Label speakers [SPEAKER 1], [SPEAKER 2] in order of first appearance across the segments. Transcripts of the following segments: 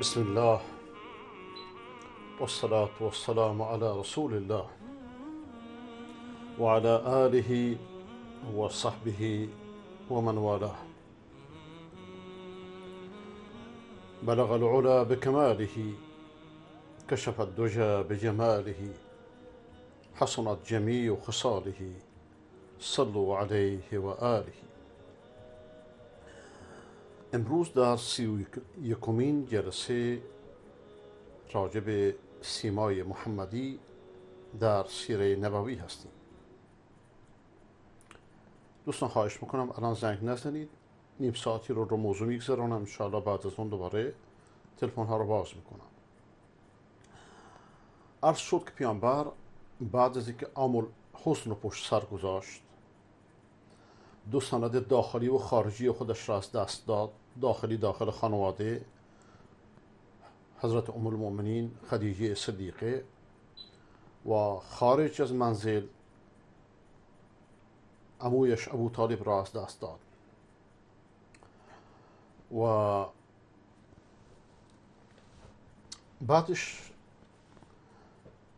[SPEAKER 1] بسم الله والصلاة والسلام على رسول الله وعلى آله وصحبه ومن والاه بلغ العلا بكماله كشف الدجى بجماله حصنت جميع خصاله صلوا عليه وآله امروز در سی و یکمین جلسه راجب سیمای محمدی در سیره نبوی هستیم دوستان خواهش میکنم الان زنگ نزنید نیم ساعتی رو رو موضوع میگذرانم انشاءالله بعد از اون دوباره تلفن ها رو باز میکنم عرض شد که پیانبر بعد از اینکه عامل حسن رو پشت سر گذاشت دو سند داخلی و خارجی خودش را از دست داد داخلی داخل خانواده حضرت ام المؤمنین خدیجه صدیقه و خارج از منزل امویش ابو طالب را از دست داد و بعدش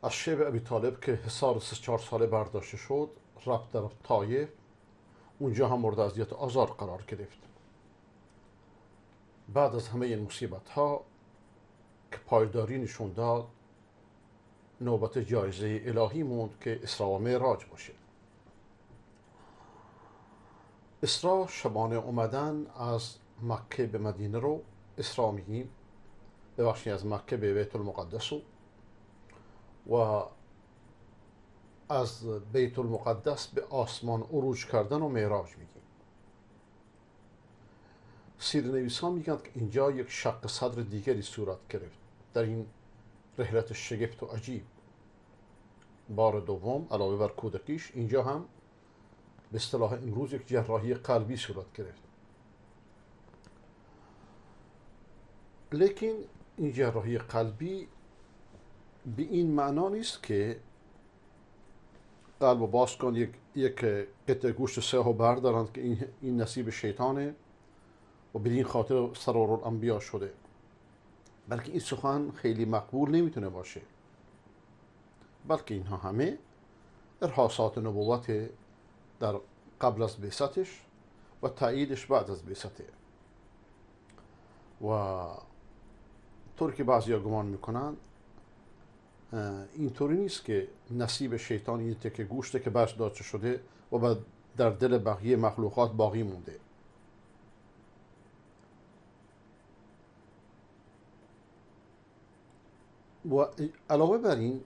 [SPEAKER 1] از شعب ابی طالب که حصار سه ساله برداشته شد رفت در طایف اونجا هم مورد اذیت آزار قرار گرفت بعد از همه این مصیبت ها که پایداری نشون داد نوبت جایزه الهی موند که اسرا و معراج باشه اسرا شبانه اومدن از مکه به مدینه رو اسرا میگیم ببخشید از مکه به بیت المقدس و از بیت المقدس به آسمان عروج کردن و معراج میگیم سیرنویس ها میگند که اینجا یک شق صدر دیگری صورت گرفت در این رحلت شگفت و عجیب بار دوم علاوه بر کودکیش اینجا هم به اصطلاح امروز یک جراحی قلبی صورت گرفت لیکن این جراحی قلبی به این معنا نیست که قلب باز کن یک, یک قطع گوشت سه بردارند که این, این نصیب شیطانه و به این خاطر سرار الانبیا شده بلکه این سخن خیلی مقبول نمیتونه باشه بلکه اینها همه ارحاسات نبوت در قبل از بیستش و تاییدش بعد از بیسته و طور که بعضی ها گمان میکنن اینطوری نیست که نصیب شیطان این تکه گوشته که داشته شده و بعد در دل بقیه مخلوقات باقی مونده و علاوه بر این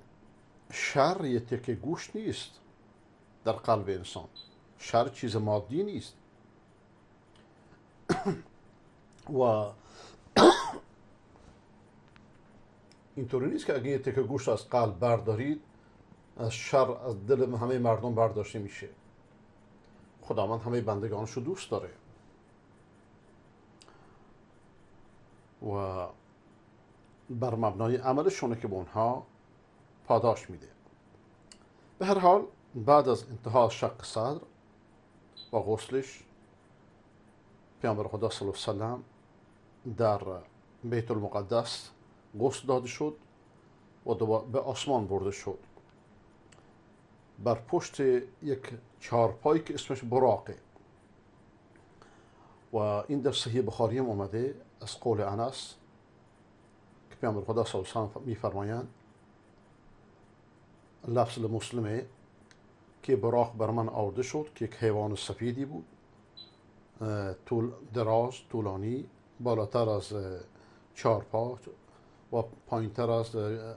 [SPEAKER 1] شر یه تک گوش نیست در قلب انسان شر چیز مادی نیست و اینطوری نیست که اگه یه تک گوش از قلب بردارید از شر از دل همه مردم برداشته میشه خداوند همه بندگانش رو دوست داره و بر مبنای عملشونه که به اونها پاداش میده به هر حال بعد از انتها شق صدر و غسلش پیامبر خدا صلی الله علیه در بیت المقدس غسل داده شد و به آسمان برده شد بر پشت یک چارپایی که اسمش براقه و این در صحیح بخاری هم اومده از قول انس که پیامبر خدا صلی الله علیه و میفرمایند لفظ مسلمه که براخ بر من آورده شد که یک حیوان سفیدی بود طول دراز طولانی بالاتر از چهار پا و پایینتر از به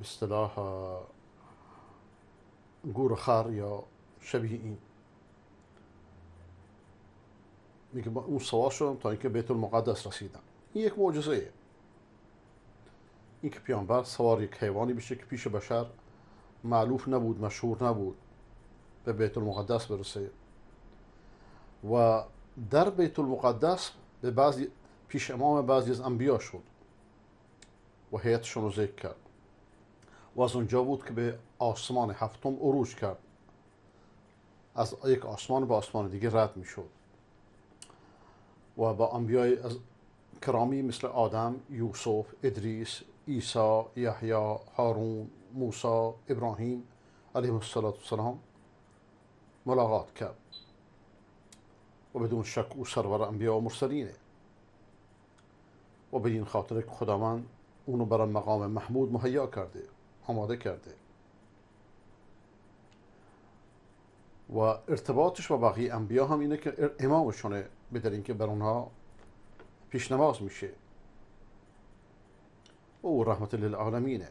[SPEAKER 1] اصطلاح گور خر یا شبیه این میگه اون سوار شدم تا اینکه بیت المقدس رسیدم این یک معجزه اینکه پیامبر سوار یک حیوانی بشه که پیش بشر معلوف نبود مشهور نبود به بیت المقدس برسه و در بیت المقدس به بعضی پیش امام بعضی از انبیا شد و حیاتشون رو ذکر کرد و از اونجا بود که به آسمان هفتم عروج کرد از یک آسمان به آسمان دیگه رد می شد و با انبیای از کرامی مثل آدم، یوسف، ادریس، عیسی، یحیی، هارون، موسی، ابراهیم علیه السلام ملاقات کرد و بدون شک او سرور انبیا و مرسلینه و به این خاطر که خداوند اونو برای مقام محمود مهیا کرده آماده کرده و ارتباطش با بقیه انبیا هم اینه که امامشونه بهتر اینکه بر اونها پیشنماز میشه او رحمت للعالمینه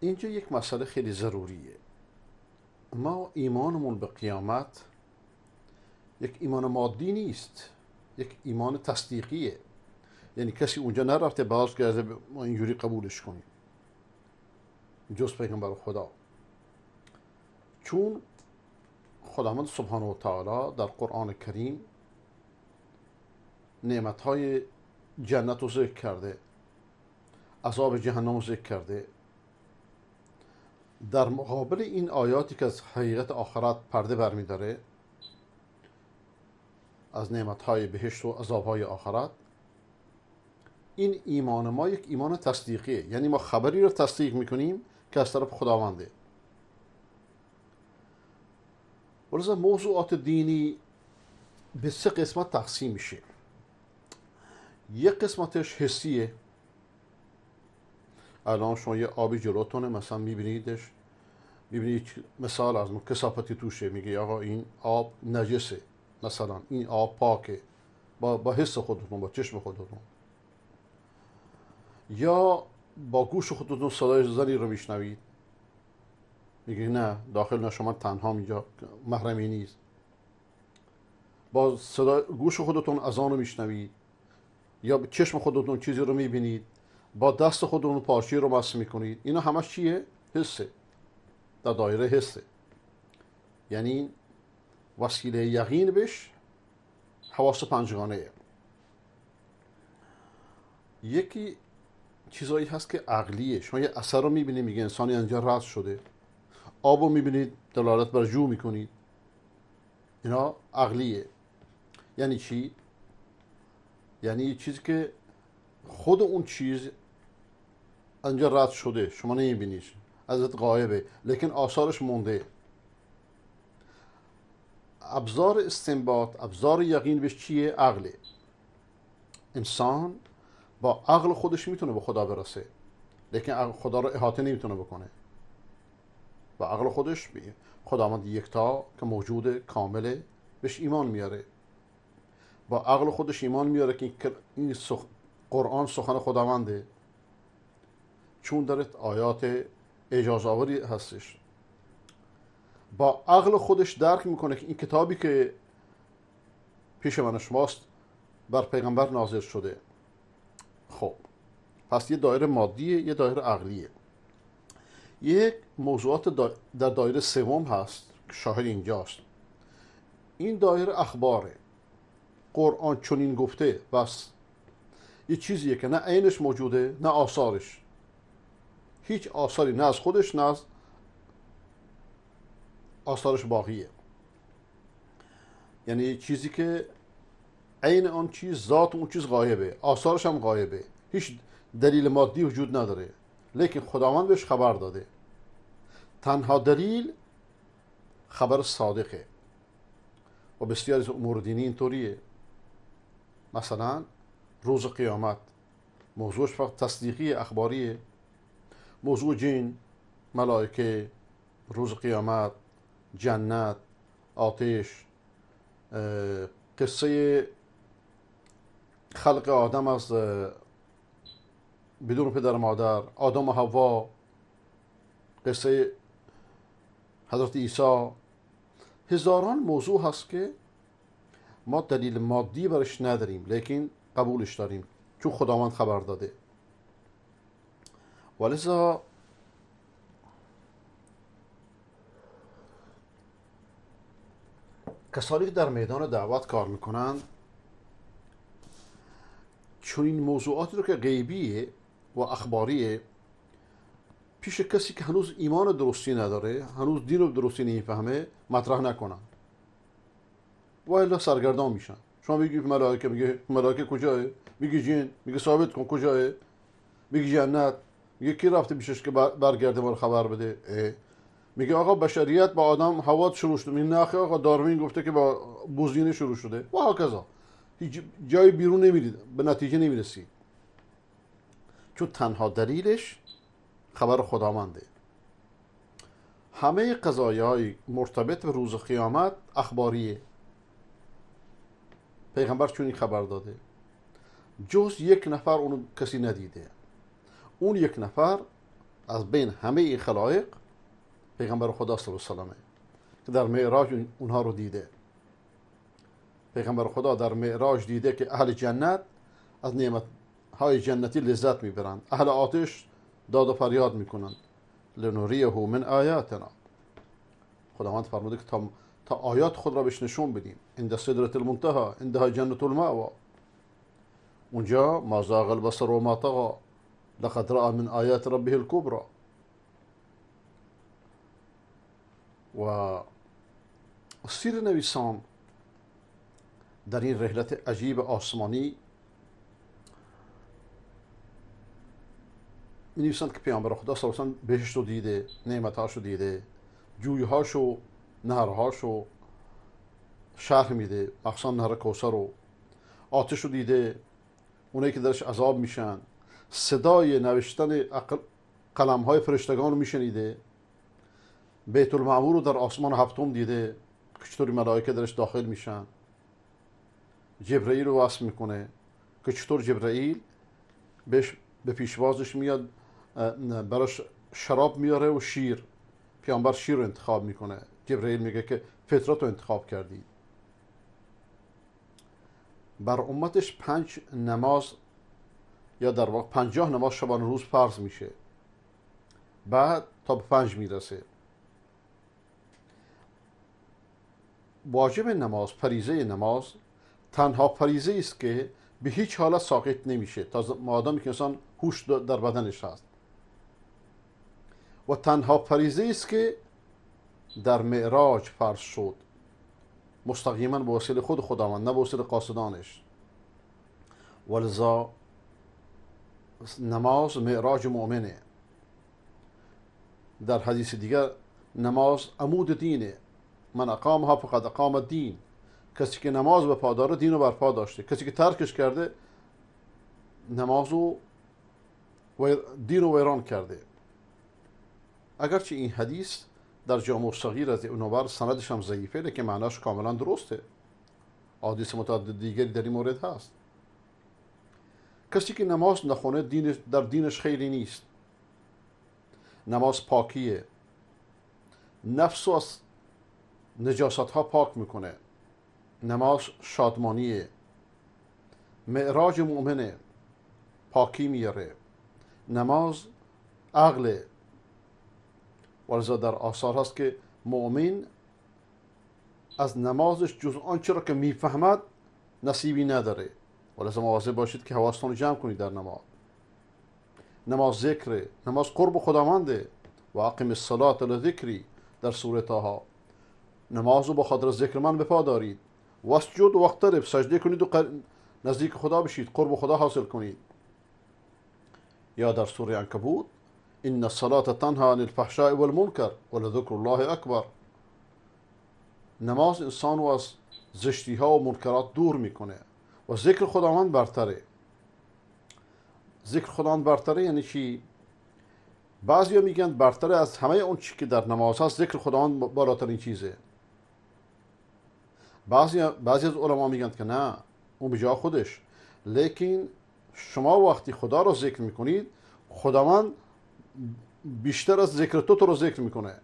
[SPEAKER 1] اینجا یک مسئله خیلی ضروریه ما ایمانمون به قیامت یک ایمان مادی نیست یک ایمان تصدیقیه یعنی کسی اونجا نرفته باز گرده ما اینجوری قبولش کنیم جز پیغمبر خدا چون خداوند سبحانه و تعالی در قرآن کریم نعمت های جنت رو ذکر کرده عذاب جهنم رو ذکر کرده در مقابل این آیاتی که از حقیقت آخرت پرده برمیداره از نعمت های بهشت و عذاب های آخرت این ایمان ما یک ایمان تصدیقیه یعنی ما خبری رو تصدیق میکنیم که از طرف خداونده ولی موضوعات دینی به سه قسمت تقسیم میشه یک قسمتش حسیه الان شما یه آبی جلوتونه مثلا میبینیدش میبینید مثال از من، کسافتی توشه میگه آقا این آب نجسه مثلا این آب پاکه با, با حس خودتون با چشم خودتون یا با گوش خودتون صدای زنی رو میشنوید میگه نه داخل نه شما تنها اینجا محرمی نیست با صدا گوش خودتون از آن رو میشنوید یا چشم خودتون چیزی رو میبینید با دست خودتون پارچی رو مس میکنید اینا همش چیه حسه در دایره حسه یعنی وسیله یقین بش حواس پنجگانه یکی چیزایی هست که عقلیه شما یه اثر رو میبینی میگه انسانی اینجا رد شده آب رو میبینید دلالت بر جو میکنید اینا عقلیه یعنی چی؟ یعنی چیزی که خود اون چیز انجا رد شده شما نمیبینیش ازت قایبه لیکن آثارش مونده ابزار استنباط ابزار یقین بهش چیه عقله انسان با عقل خودش میتونه به خدا برسه لیکن خدا رو احاطه نمیتونه بکنه و عقل خودش به خداوند یکتا که موجود کامله بهش ایمان میاره با عقل خودش ایمان میاره که این سخ... قرآن سخن خداونده چون درت آیات اجازاوری هستش با عقل خودش درک میکنه که این کتابی که پیش من شماست بر پیغمبر نازل شده خب پس یه دایره مادیه یه دایره عقلیه یک موضوعات در دایره سوم هست که شاهد اینجاست این دایره اخباره قرآن چنین گفته بس یه چیزیه که نه عینش موجوده نه آثارش هیچ آثاری نه از خودش نه از آثارش باقیه یعنی چیزی که عین آن چیز ذات اون چیز غایبه آثارش هم غایبه هیچ دلیل مادی وجود نداره لیکن خداوند بهش خبر داده تنها دلیل خبر صادقه و بسیاری از امور دینی اینطوریه مثلا روز قیامت موضوعش فقط تصدیقی اخباریه موضوع جین ملائکه روز قیامت جنت آتش قصه خلق آدم از بدون پدر مادر آدم و هوا قصه حضرت عیسی هزاران موضوع هست که ما دلیل مادی برش نداریم لیکن قبولش داریم چون خداوند خبر داده ولذا کسانی که در میدان دعوت کار میکنند چون این موضوعاتی رو که غیبیه و اخباریه پیش کسی که هنوز ایمان درستی نداره هنوز دین رو درستی نمیفهمه مطرح نکنن و الا سرگردان میشن شما میگی ملائکه میگه ملائکه کجاست میگی جین، میگه ثابت کن کجاست میگی جنت میگه کی رفته پیشش که برگرده ما خبر بده میگه آقا بشریت با آدم حواد شروع شده این نه آقا داروین گفته که با بوزینه شروع شده و هکذا هیچ جای بیرون نمیرید به نتیجه نمیرسید چون تنها دلیلش خبر خداونده همه قضایه های مرتبط به روز قیامت اخباریه پیغمبر چون این خبر داده جز یک نفر اونو کسی ندیده اون یک نفر از بین همه این خلایق پیغمبر خدا صلی الله علیه که در معراج اونها رو دیده پیغمبر خدا در معراج دیده که اهل جنت از نعمت های جنتی لذت میبرند اهل آتش داد و فریاد میکنند لنوریه من آیاتنا خداوند فرموده که تا, تا آیات خود را بهش نشون بدیم عند صدرت المنتها عندها جنت المعوا اونجا ما البصر و ما لقد رأى من آیات ربه الكبرى و سیر نویسان در این رحلت عجیب آسمانی که پیامبر خدا sallallahu بهشت رو دیده نعمتهاش رو دیده جویهاش و نهرهاش رو شرح میده مخصوصا نهر کوسر رو آتش رو دیده اونایی که درش عذاب میشن صدای نوشتن قلم های فرشتگان رو میشنیده بیت المعمور رو در آسمان هفتم دیده که چطوری ملائکه درش داخل میشن جبرئیل رو وصف میکنه که چطور جبرئیل به پیشوازش میاد براش شراب میاره و شیر پیامبر شیر رو انتخاب میکنه جبرئیل میگه که فطرت رو انتخاب کردی بر امتش پنج نماز یا در واقع پنجاه نماز شبانه روز فرض میشه بعد تا به پنج میرسه واجب نماز فریزه نماز تنها فریزه است که به هیچ حالت ساقط نمیشه تا مادامی که انسان هوش در بدنش هست و تنها پریزی است که در معراج فرض شد مستقیما به وسیله خود خداوند نه به وسیله قاصدانش ولذا نماز معراج مؤمنه در حدیث دیگر نماز عمود دینه من اقامها فقط اقام دین کسی که نماز به پا داره دین رو برپا داشته کسی که ترکش کرده نماز و دین رو ویران کرده اگرچه این حدیث در جامع صغیر از اونور سندش هم ضعیفه که معناش کاملا درسته حدیث متعدد دیگری در این مورد هست کسی که نماز نخونه دینش در دینش خیلی نیست نماز پاکیه نفس از نجاست ها پاک میکنه نماز شادمانیه معراج مؤمنه پاکی میاره نماز عقل ولذا در آثار هست که مؤمن از نمازش جز آنچه را که میفهمد نصیبی نداره ولذا مواظب باشید که حواستان جمع کنید در نماز نماز ذکر نماز قرب خداونده و اقیم الصلاه لذکری در سوره تاها نماز رو به خاطر ذکر من بپا دارید واسجد و سجده کنید و نزدیک خدا بشید قرب خدا حاصل کنید یا در سوره عنکبوت إن الصلاة تنهى عن الفحشاء والمنكر ولذكر الله اكبر نماز انسان واس از زشتی ها و منکرات دور میکنه و ذکر خداوند برتره ذکر خداوند برتره یعنی چی؟ بعضی میگن برتره از همه اون چی که در نماز هست ذکر خداوند بالاترین چیزه بعضی, بعضی از علما میگن که نه اون بجا خودش لیکن شما وقتی خدا را ذکر میکنید خداوند بیشتر از ذکر تو تو رو ذکر میکنه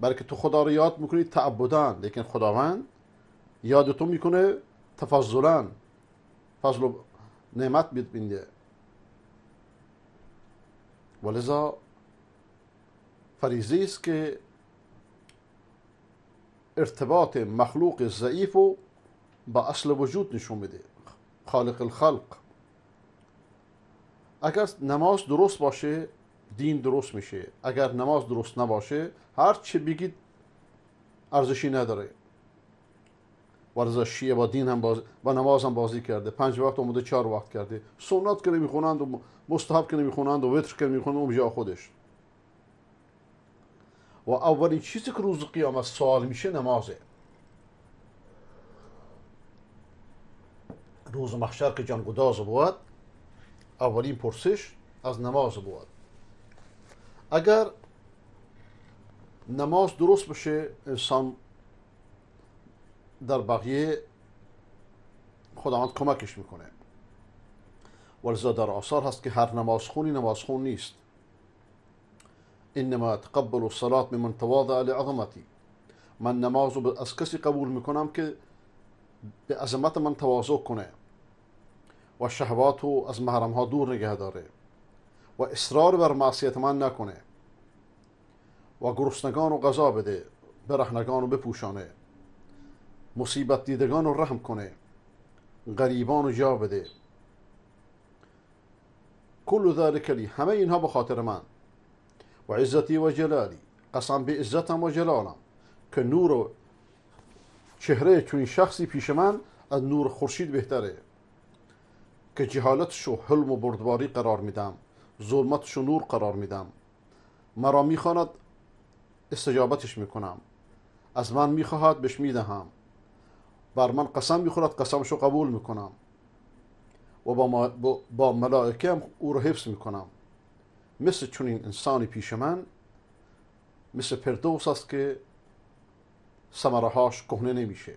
[SPEAKER 1] بلکه تو خدا رو یاد میکنی تعبدان لیکن خداوند یاد تو میکنه تفضلان فضل و نعمت بیت بینده ولذا فریضه است که ارتباط مخلوق ضعیف و با اصل وجود نشون میده خالق الخلق اگر نماز درست باشه دین درست میشه اگر نماز درست نباشه هر چه بگید ارزشی نداره ورزشیه با دین هم باز با نماز هم بازی کرده پنج وقت اومده چهار وقت کرده سنت که نمیخونند و مستحب که نمیخونند و وتر که نمیخونند اونجا جا خودش و اولین چیزی که روز قیامت سوال میشه نمازه روز محشر که گداز بود اولین پرسش از نماز بود اگر نماز درست بشه انسان در بقیه خداوند کمکش میکنه ولذا در آثار هست که هر نمازخونی نمازخون نیست انما تقبل صلات ممن تواضع لعظمتی من نماز رو از کسی قبول میکنم که به عظمت من تواضع کنه و شهوات از محرم ها دور نگه داره و اصرار بر معصیت من نکنه و گرسنگان و غذا بده برهنگان و بپوشانه مصیبت دیدگان رحم کنه غریبان رو جا بده کل ذلک لی همه اینها به خاطر من و عزتی و جلالی قسم به عزتم و جلالم که نور و چهره چون شخصی پیش من از نور خورشید بهتره که جهالتشو حلم و بردباری قرار میدم ظلمتشو نور قرار میدم مرا میخواند استجابتش میکنم از من میخواهد بهش میدهم بر من قسم میخورد قسمشو قبول میکنم و با, با ملائکه هم او رو حفظ میکنم مثل چنین انسانی پیش من مثل پردوس است که سمرهاش کهنه نمیشه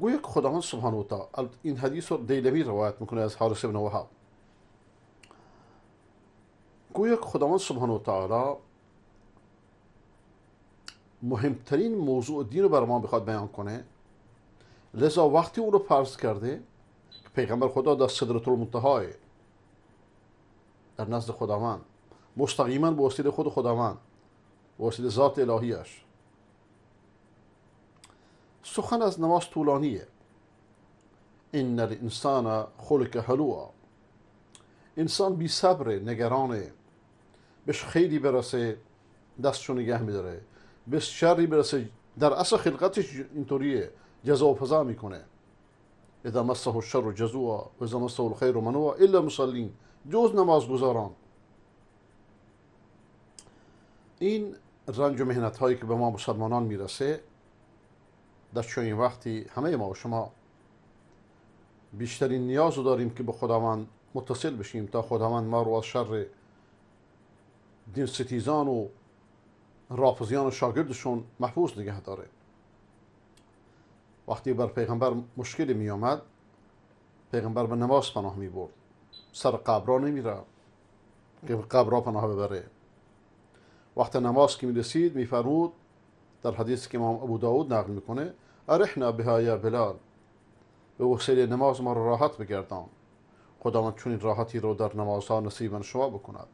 [SPEAKER 1] گویا که خداوند سبحانه و تعالی این حدیث رو دیلوی روایت میکنه از حارس ابن وحب گویا که خداوند سبحانه و تعالی مهمترین موضوع دین رو بر ما بخواد بیان کنه لذا وقتی اون رو فرض کرده که پیغمبر خدا در صدرت المنتهای در نزد خداوند مستقیما به وسیله خود خداوند به وسیله ذات الهیش سخن از نماز طولانیه ان انسان خلق حلوا انسان بی صبر نگرانه بهش خیلی برسه دستشو نگه میداره بهش شری برسه در اصل خلقتش اینطوریه جزا و فضا میکنه اذا مسه الشر جزوا و اذا مسه الخير منوا الا مصلین جز گذاران این رنج و مهنت هایی که به ما مسلمانان میرسه در چنین وقتی همه ما و شما بیشترین نیاز رو داریم که به خداوند متصل بشیم تا خداوند ما رو از شر دین ستیزان و رافضیان و شاگردشون محفوظ نگه داره وقتی بر پیغمبر مشکل می آمد پیغمبر به نماز پناه می برد سر قبرا نمی را که قبرا پناه ببره وقت نماز که می رسید می در حدیث که امام ابو داود نقل میکنه ارحنا بها یا بلال به وسیله نماز ما رو راحت بگردان خداوند چنین راحتی رو در نمازها نصیب شما بکند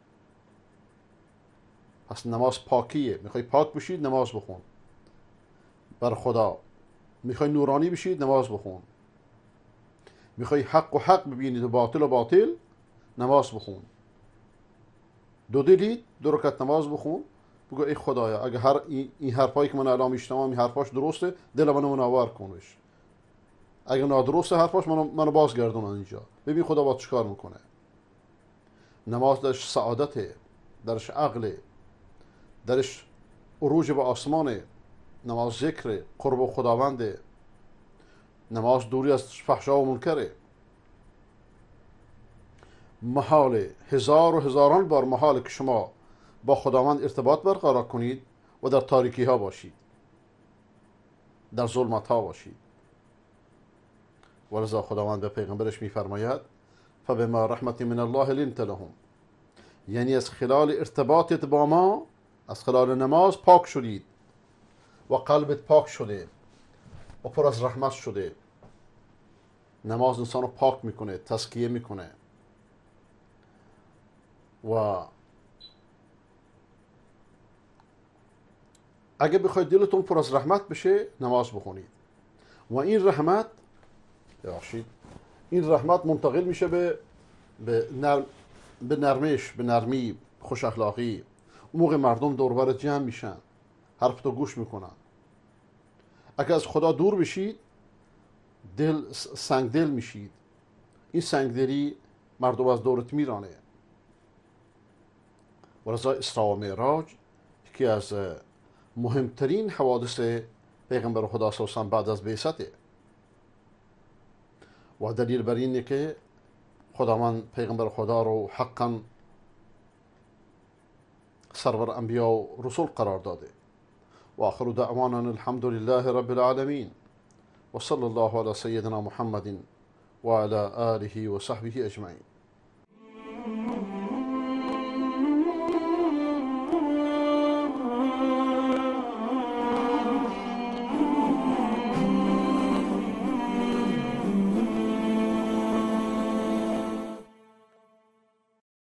[SPEAKER 1] پس نماز پاکیه میخوای پاک بشید نماز بخون بر خدا میخوای نورانی بشید نماز بخون میخوای حق و حق ببینید و باطل و باطل نماز بخون دو دلید دو رکت نماز بخون بگو ای خدایا اگه هر این حرفایی که من الان میشنوام این حرفاش درسته دل منو منور کنش اگه نادرسته حرفاش منو, منو بازگردون اینجا ببین خدا با چیکار میکنه نماز درش سعادته درش عقل درش عروج به آسمانه نماز ذکر قرب خداونده نماز دوری از فحشا و ملکره محاله هزار و هزاران بار محاله که شما با خداوند ارتباط برقرار کنید و در تاریکی ها باشید در ظلمت ها باشید ولذا خداوند به پیغمبرش میفرماید فبما رحمت من الله لنت لهم یعنی از خلال ارتباطت با ما از خلال نماز پاک شدید و قلبت پاک شده و پر از رحمت شده نماز انسان رو پاک میکنه تسکیه میکنه و اگه بخواید دلتون پر از رحمت بشه نماز بخونید و این رحمت ببخشید این رحمت منتقل میشه به به, نرم، به نرمش به نرمی خوش اخلاقی موقع مردم دوربر جمع میشن حرف تو گوش میکنن اگه از خدا دور بشید دل سنگ دل میشید این سنگدلی مردم از دورت میرانه و رضا اسراء و معراج یکی از مهمترین حوادث پیغمبر خدا صلی الله بعد از بعثته و دلیل بر اینه که خداوند پیغمبر خدا رو حقا سرور انبیا و رسول قرار داده و آخر دعوانا الحمد لله رب العالمین وصلى الله على سيدنا محمد وعلى آله وصحبه أجمعين